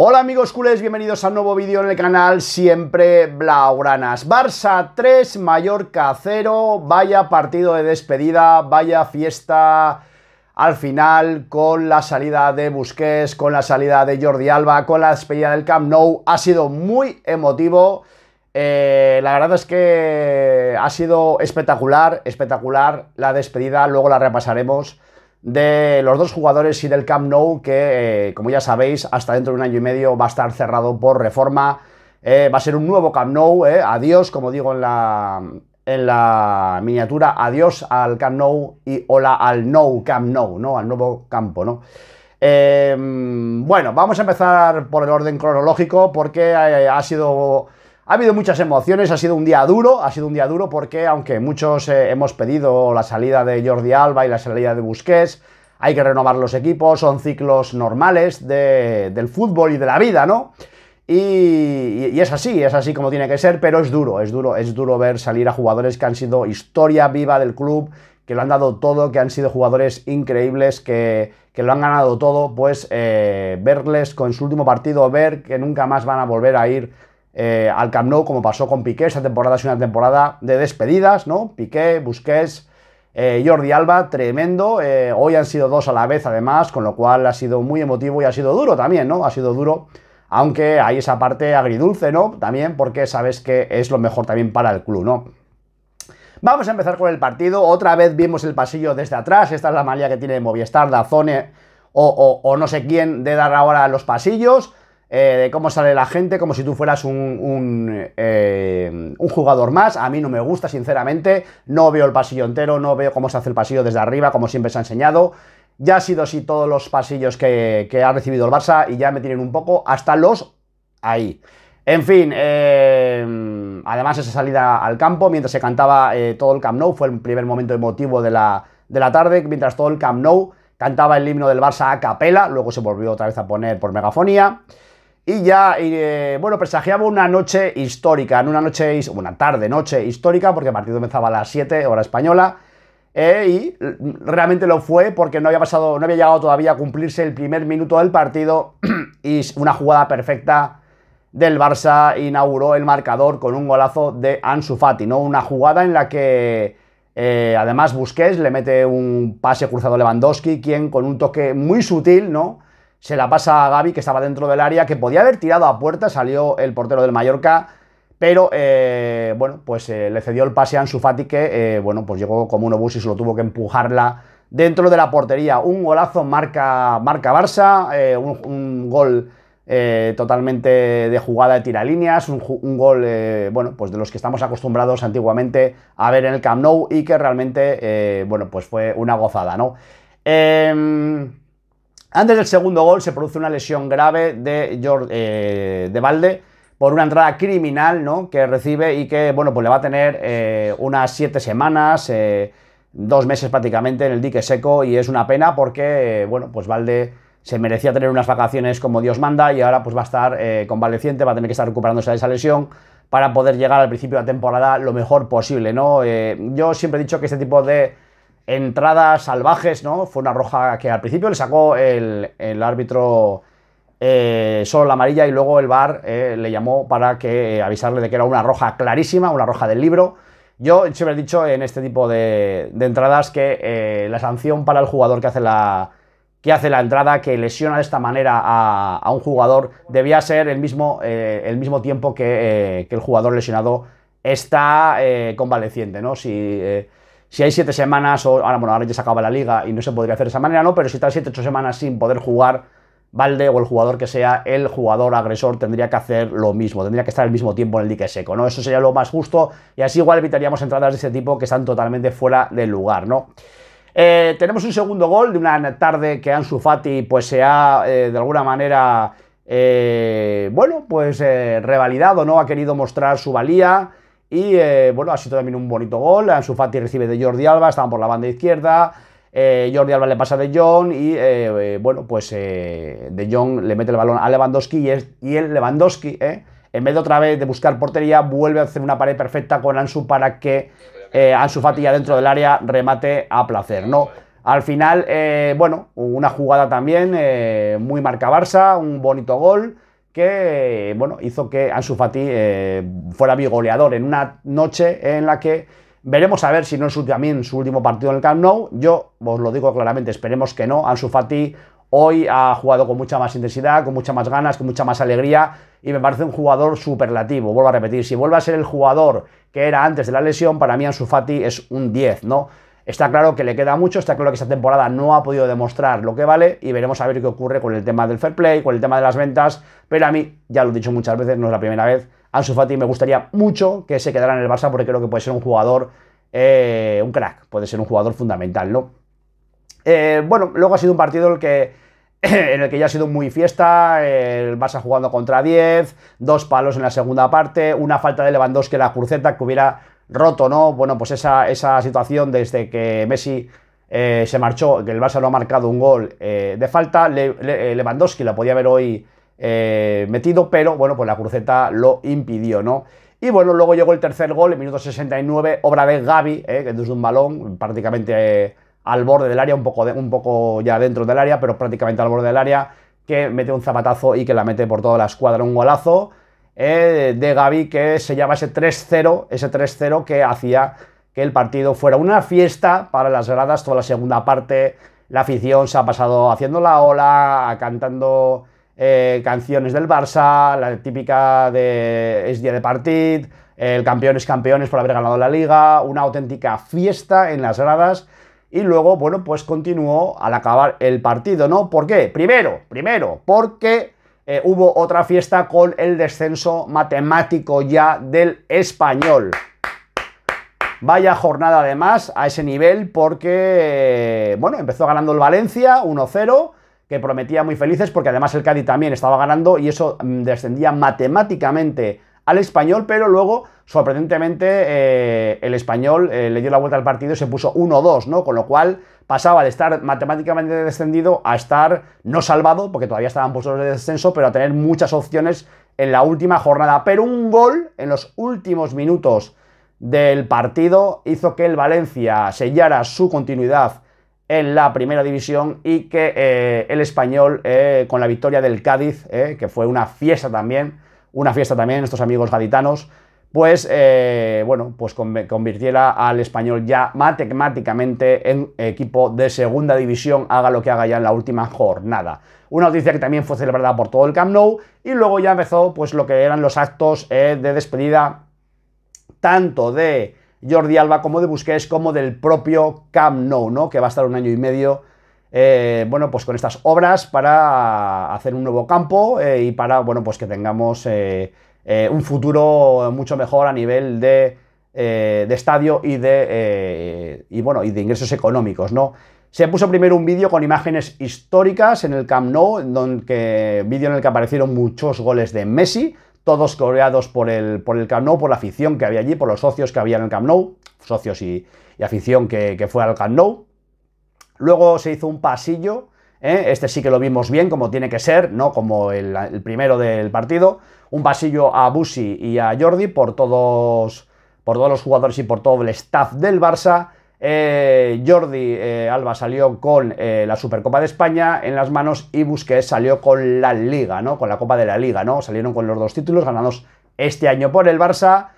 Hola amigos cules, bienvenidos a un nuevo vídeo en el canal Siempre Blaugranas. Barça 3, Mallorca 0, vaya partido de despedida, vaya fiesta al final con la salida de Busquets, con la salida de Jordi Alba, con la despedida del Camp Nou. Ha sido muy emotivo, eh, la verdad es que ha sido espectacular, espectacular la despedida, luego la repasaremos de los dos jugadores y del Camp Nou, que eh, como ya sabéis, hasta dentro de un año y medio va a estar cerrado por reforma. Eh, va a ser un nuevo Camp Nou, eh, adiós, como digo en la, en la miniatura, adiós al Camp Nou y hola al No Camp Nou, ¿no? al nuevo campo. ¿no? bueno, vamos a empezar por el orden cronológico porque ha sido ha habido muchas emociones, ha sido un día duro, ha sido un día duro porque aunque muchos eh, hemos pedido la salida de Jordi Alba y la salida de Busquets, hay que renovar los equipos, son ciclos normales del fútbol y de la vida, ¿no? Y, es así, es así como tiene que ser, pero es duro, es duro, es duro ver salir a jugadores que han sido historia viva del club, que lo han dado todo, que han sido jugadores increíbles, que, lo han ganado todo, pues eh, verles con su último partido, ver que nunca más van a volver a ir eh, al Camp como pasó con Piqué. Esta temporada es una temporada de despedidas, ¿no? Piqué, Busquets, eh, Jordi Alba, tremendo. Eh, hoy han sido dos a la vez, además, con lo cual ha sido muy emotivo y ha sido duro también, ¿no? Ha sido duro, aunque hay esa parte agridulce, ¿no? También porque sabes que es lo mejor también para el club, ¿no? Vamos a empezar con el partido. Otra vez vimos el pasillo desde atrás. Esta es la malla que tiene Movistar, Dazone o, o no sé quién de dar ahora los pasillos. Eh, de cómo sale la gente, como si tú fueras eh, un, jugador más. A mí no me gusta, sinceramente. No veo el pasillo entero, no veo cómo se hace el pasillo desde arriba, como siempre se ha enseñado. Ya ha sido así todos los pasillos que, ha recibido el Barça y ya me tienen un poco hasta los ahí. En fin, eh, además esa salida al campo, mientras se cantaba todo el Camp Nou, fue el primer momento emotivo de la, de la tarde, mientras todo el Camp Nou cantaba el himno del Barça a capela, luego se volvió otra vez a poner por megafonía. Y ya, eh, bueno, presagiaba una noche histórica, una noche, una tarde, noche histórica, porque el partido empezaba a las 7, hora española, eh, y realmente lo fue porque no había pasado, no había llegado todavía a cumplirse el primer minuto del partido y una jugada perfecta del Barça inauguró el marcador con un golazo de Ansu Fati, ¿no? Una jugada en la que eh, además Busquets le mete un pase cruzado a Lewandowski, quien con un toque muy sutil, ¿no? se la pasa a Gaby, que estaba dentro del área, que podía haber tirado a puerta, salió el portero del Mallorca, pero eh, bueno, pues eh, le cedió el pase a Ansu Fati, que eh, bueno, pues llegó como un obús y se lo tuvo que empujarla dentro de la portería. Un golazo marca, marca Barça, un, gol totalmente de jugada de tiralíneas, un, un gol, bueno, pues de los que estamos acostumbrados antiguamente a ver en el Camp Nou y que realmente, bueno, pues fue una gozada, ¿no? Eh, antes del segundo gol se produce una lesión grave de, eh, de Valde por una entrada criminal ¿no? que recibe y que, bueno, pues le va a tener eh, unas siete semanas, eh, dos meses prácticamente en el dique seco y es una pena porque, bueno, pues Valde se merecía tener unas vacaciones como Dios manda y ahora pues va a estar convaleciente, va a tener que estar recuperándose de esa lesión para poder llegar al principio de la temporada lo mejor posible, ¿no? yo siempre he dicho que este tipo de entradas salvajes, ¿no? Fue una roja que al principio le sacó el, árbitro eh, solo la amarilla y luego el VAR eh, le llamó para que eh, avisarle de que era una roja clarísima, una roja del libro. Yo siempre he dicho en este tipo de, entradas que la sanción para el jugador que hace la, que hace la entrada, que lesiona de esta manera a, un jugador, debía ser el mismo, el mismo tiempo que, que, el jugador lesionado está convaleciente, ¿no? Si si hay siete semanas, o ahora, bueno, ahora ya se acaba la liga y no se podría hacer de esa manera, ¿no? Pero si está 7, 8 semanas sin poder jugar, Valde o el jugador que sea, el jugador agresor tendría que hacer lo mismo, tendría que estar el mismo tiempo en el dique seco, ¿no? Eso sería lo más justo y así igual evitaríamos entradas de ese tipo que están totalmente fuera del lugar, ¿no? Eh, tenemos un segundo gol de una tarde que Ansu Fati pues se ha eh, de alguna manera, eh, bueno, pues revalidado, ¿no? Ha querido mostrar su valía, y eh, bueno, ha sido también un bonito gol. Ansu Fati recibe de Jordi Alba, estaban por la banda izquierda. Eh, Jordi Alba le pasa de John y eh, bueno, pues de John le mete el balón a Lewandowski y, el Lewandowski, en vez de otra vez de buscar portería, vuelve a hacer una pared perfecta con Ansu para que Ansu Fati ya dentro del área remate a placer, ¿no? Al final, bueno, una jugada también muy marca Barça, un bonito gol que bueno, hizo que Ansu Fati eh, fuera fuera goleador en una noche en la que veremos a ver si no es su, también su último partido en el Camp Nou. Yo os lo digo claramente, esperemos que no. Ansu Fati hoy ha jugado con mucha más intensidad, con mucha más ganas, con mucha más alegría y me parece un jugador superlativo. Vuelvo a repetir, si vuelve a ser el jugador que era antes de la lesión, para mí Ansu Fati es un 10, ¿no? Está claro que le queda mucho, está claro que esta temporada no ha podido demostrar lo que vale y veremos a ver qué ocurre con el tema del fair play, con el tema de las ventas, pero a mí, ya lo he dicho muchas veces, no es la primera vez, Ansu Fati me gustaría mucho que se quedara en el Barça porque creo que puede ser un jugador, eh, un crack, puede ser un jugador fundamental, ¿no? Eh, bueno, luego ha sido un partido el que en el que ya ha sido muy fiesta, el Barça jugando contra 10, dos palos en la segunda parte, una falta de Lewandowski en la cruceta que hubiera roto, ¿no? Bueno, pues esa, situación desde que Messi eh, se marchó, que el Barça no ha marcado un gol eh, de falta, eh, Lewandowski la podía haber hoy metido, pero bueno, pues la cruceta lo impidió, ¿no? Y bueno, luego llegó el tercer gol, en minuto 69, obra de Gaby, que es un balón prácticamente al borde del área, un poco, un poco ya dentro del área, pero prácticamente al borde del área, que mete un zapatazo y que la mete por toda la escuadra, un golazo. Eh, de Gaby que se llama ese 3-0, ese 3-0 que hacía que el partido fuera una fiesta para las gradas, toda la segunda parte, la afición se ha pasado haciendo la ola, cantando eh, canciones del Barça, la típica de es día de partido, el campeón es campeones por haber ganado la liga, una auténtica fiesta en las gradas. Y luego, bueno, pues continuó al acabar el partido, ¿no? ¿Por qué? Primero, primero, porque eh, hubo otra fiesta con el descenso matemático ya del español. Vaya jornada además a ese nivel porque, eh, bueno, empezó ganando el Valencia 1-0, que prometía muy felices porque además el Cádiz también estaba ganando y eso mm, descendía matemáticamente al español, pero luego sorprendentemente eh, el español eh, le dio la vuelta al partido y se puso 1-2, ¿no? Con lo cual pasaba de estar matemáticamente descendido a estar no salvado, porque todavía estaban puestos de descenso, pero a tener muchas opciones en la última jornada. Pero un gol en los últimos minutos del partido hizo que el Valencia sellara su continuidad en la primera división y que eh, el español con la victoria del Cádiz, que fue una fiesta también, una fiesta también, estos amigos gaditanos, pues eh, bueno, pues convirtiera al español ya matemáticamente en equipo de segunda división, haga lo que haga ya en la última jornada. Una noticia que también fue celebrada por todo el Camp Nou y luego ya empezó pues lo que eran los actos eh, de despedida tanto de Jordi Alba como de Busquets como del propio Camp Nou, ¿no? Que va a estar un año y medio eh, bueno, pues con estas obras para hacer un nuevo campo y para, bueno, pues que tengamos eh, un futuro mucho mejor a nivel de, eh, estadio y de, eh, y, bueno, y de ingresos económicos, ¿no? Se puso primero un vídeo con imágenes históricas en el Camp Nou, donde, vídeo en el que aparecieron muchos goles de Messi, todos coreados por el, por Camp Nou, por la afición que había allí, por los socios que había en el Camp Nou, socios y, y afición que, que, fue al Camp Nou. Luego se hizo un pasillo ¿eh? Este sí que lo vimos bien, como tiene que ser, ¿no? Como el, primero del partido. Un pasillo a Busi y a Jordi por todos, por todos los jugadores y por todo el staff del Barça. Eh, Jordi eh, Alba salió con la Supercopa de España en las manos y Busquets salió con la Liga, ¿no? Con la Copa de la Liga, ¿no? Salieron con los dos títulos ganados este año por el Barça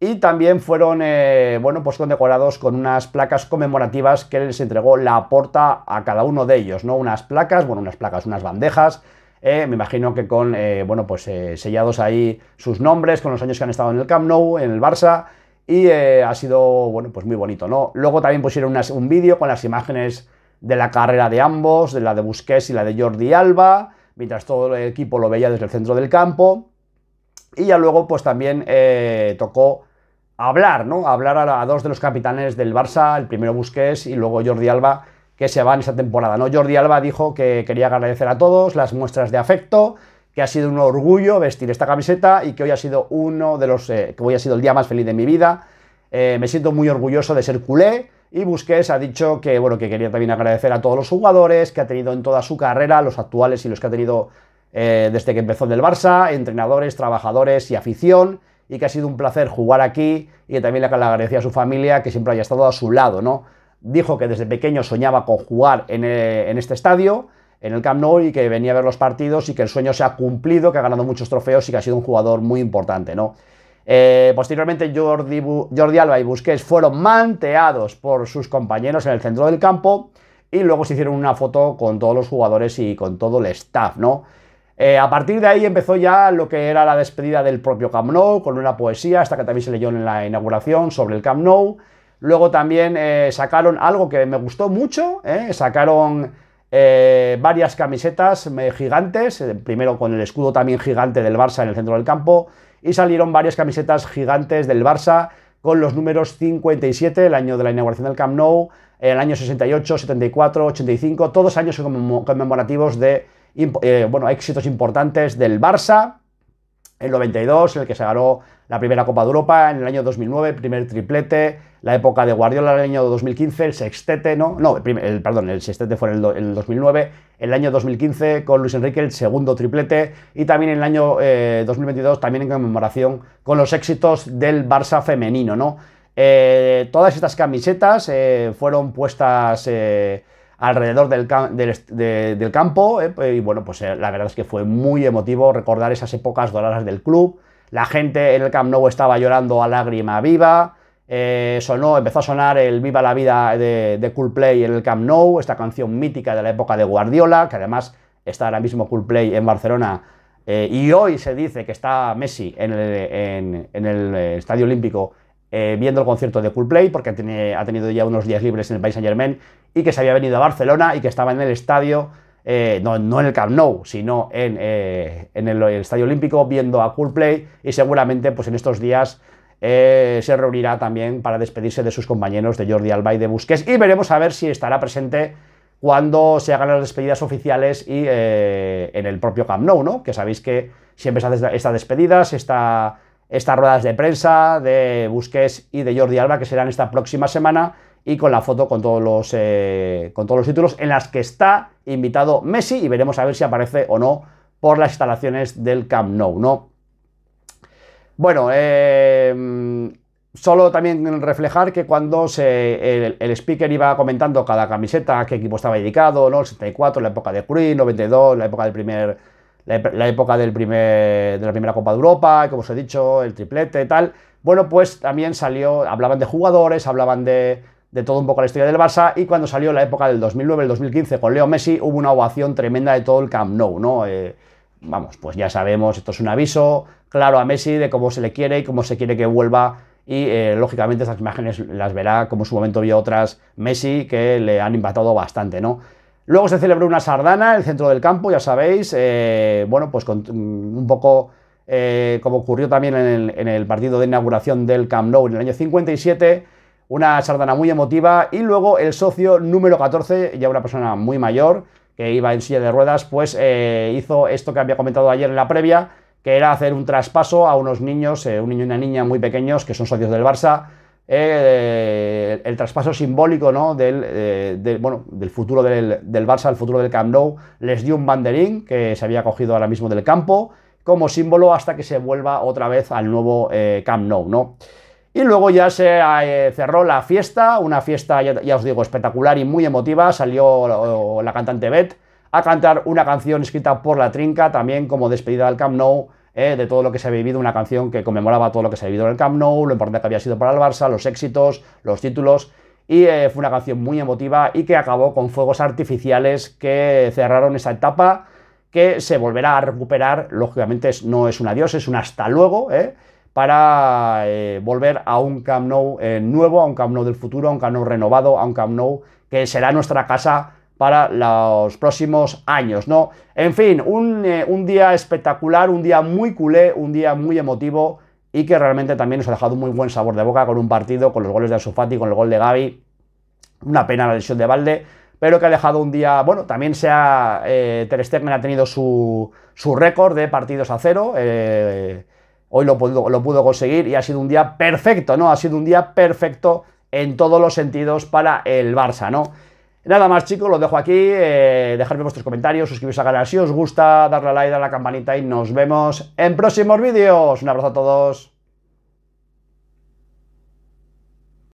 y también fueron eh, bueno, pues condecorados con unas placas conmemorativas que les entregó la porta a cada uno de ellos, ¿no? Unas placas, bueno, unas placas, unas bandejas, eh, me imagino que con, eh, bueno, pues sellados ahí sus nombres, con los años que han estado en el Camp Nou, en el Barça, y ha sido, bueno, pues muy bonito, ¿no? Luego también pusieron un vídeo con las imágenes de la carrera de ambos, de la de Busquets y la de Jordi Alba, mientras todo el equipo lo veía desde el centro del campo, y ya luego, pues también tocó hablar, ¿no? Hablar a, dos de los capitanes del Barça, el primero Busquets y luego Jordi Alba, que se van esta temporada, ¿no? Jordi Alba dijo que quería agradecer a todos las muestras de afecto, que ha sido un orgullo vestir esta camiseta y que hoy ha sido uno de los, eh, que hoy ha sido el día más feliz de mi vida. Eh, me siento muy orgulloso de ser culé y Busquets ha dicho que, bueno, que quería también agradecer a todos los jugadores que ha tenido en toda su carrera, los actuales y los que ha tenido eh, desde que empezó en el Barça, entrenadores, trabajadores y afición, y que ha sido un placer jugar aquí y también le agradecía a su familia que siempre haya estado a su lado, ¿no? Dijo que desde pequeño soñaba con jugar eh, en, este estadio, en el Camp Nou, y que venía a ver los partidos y que el sueño se ha cumplido, que ha ganado muchos trofeos y que ha sido un jugador muy importante, ¿no? Eh, posteriormente Jordi, Jordi, Alba y Busquets fueron manteados por sus compañeros en el centro del campo y luego se hicieron una foto con todos los jugadores y con todo el staff, ¿no? Eh, a partir de ahí empezó ya lo que era la despedida del propio Camp Nou, con una poesía, esta que también se leyó en la inauguración, sobre el Camp Nou. Luego también eh, sacaron algo que me gustó mucho, eh, sacaron varias camisetas gigantes, primero con el escudo también gigante del Barça en el centro del campo, y salieron varias camisetas gigantes del Barça con los números 57, el año de la inauguración del Camp Nou, el año 68, 74, 85, todos años conmemorativos de eh, bueno, éxitos importantes del Barça, el 92, en el que se ganó la primera Copa de Europa, en el año 2009, primer triplete, la época de Guardiola en el año 2015, el sextete, ¿no? No, el, perdón, el sextete fue en el, 2009, el año 2015 con Luis Enrique el segundo triplete y también en el año 2022, eh, también en conmemoración con los éxitos del Barça femenino, ¿no? Eh, todas estas camisetas fueron puestas alrededor del, campo. Eh, pues, y bueno, pues eh, la verdad es que fue muy emotivo recordar esas épocas doradas del club. La gente en el Camp Nou estaba llorando a lágrima viva. Eh, sonó, empezó a sonar el Viva la Vida de, de, en el Camp Nou, esta canción mítica de la época de Guardiola, que además está ahora mismo Cool en Barcelona. y hoy se dice que está Messi en el, en el Estadio Olímpico eh, viendo el concierto de Coolplay, porque ha tenido ya unos días libres en el país Saint Germain, y que se había venido a Barcelona y que estaba en el estadio, eh, no, en el Camp Nou, sino en, eh, el, Estadio Olímpico, viendo a Coolplay, y seguramente pues en estos días se reunirá también para despedirse de sus compañeros de Jordi Alba y de Busquets, y veremos a ver si estará presente cuando se hagan las despedidas oficiales y en el propio Camp Nou, ¿no? Que sabéis que siempre se hace estas despedidas, está estas ruedas de prensa de Busquets y de Jordi Alba que serán esta próxima semana y con la foto con todos los, eh, con todos los títulos en las que está invitado Messi y veremos a ver si aparece o no por las instalaciones del Camp Nou, ¿no? Bueno, eh, solo también reflejar que cuando el, speaker iba comentando cada camiseta, a qué equipo estaba dedicado, ¿no? El 64, la época de Cruyff, 92, la época del primer la, época del primer, de la primera Copa de Europa, como os he dicho, el triplete y tal. Bueno, pues también salió, hablaban de jugadores, hablaban de, todo un poco la historia del Barça y cuando salió la época del 2009, el 2015 con Leo Messi hubo una ovación tremenda de todo el Camp Nou, ¿no? Eh, vamos, pues ya sabemos, esto es un aviso claro a Messi de cómo se le quiere y cómo se quiere que vuelva y eh, lógicamente esas imágenes las verá como en su momento vio otras Messi que le han impactado bastante, ¿no? Luego se celebró una sardana en el centro del campo, ya sabéis, eh, bueno, pues mm, un poco eh, como ocurrió también en el, partido de inauguración del Camp Nou en el año 57, una sardana muy emotiva y luego el socio número 14, ya una persona muy mayor que iba en silla de ruedas, pues eh, hizo esto que había comentado ayer en la previa, que era hacer un traspaso a unos niños, un niño y una niña muy pequeños que son socios del Barça, eh, el, traspaso simbólico ¿no? del, eh, futuro del, del, Barça, el futuro del Camp Nou, les dio un banderín que se había cogido ahora mismo del campo como símbolo hasta que se vuelva otra vez al nuevo eh, Camp Nou, ¿no? Y luego ya se cerró la fiesta, una fiesta, ya, os digo, espectacular y muy emotiva. Salió oh, la cantante Beth a cantar una canción escrita por La Trinca, también como despedida del Camp Nou, eh, de todo lo que se ha vivido, una canción que conmemoraba todo lo que se ha vivido en el Camp Nou, lo importante que había sido para el Barça, los éxitos, los títulos, y eh, fue una canción muy emotiva y que acabó con fuegos artificiales que cerraron esa etapa, que se volverá a recuperar, lógicamente no es un adiós, es un hasta luego, eh, para volver a un Camp Nou nuevo, a un Camp Nou del futuro, a un Camp Nou renovado, a un Camp Nou que será nuestra casa para los próximos años, ¿no? En fin, eh, un, día espectacular, un día muy culé, un día muy emotivo y que realmente también nos ha dejado un muy buen sabor de boca con un partido, con los goles de Asufati, con el gol de Gaby. Una pena la lesión de Valde, pero que ha dejado un día, bueno, también se ha, eh, Ter Stegen ha tenido su, su récord de partidos a cero, eh, hoy lo pudo, lo pudo conseguir y ha sido un día perfecto, ¿no? Ha sido un día perfecto en todos los sentidos para el Barça, ¿no? Nada más, chicos, lo dejo aquí. Eh, dejadme vuestros comentarios, suscribiros al canal si os gusta, darle a like, darle a la campanita y nos vemos en próximos vídeos. Un abrazo a todos.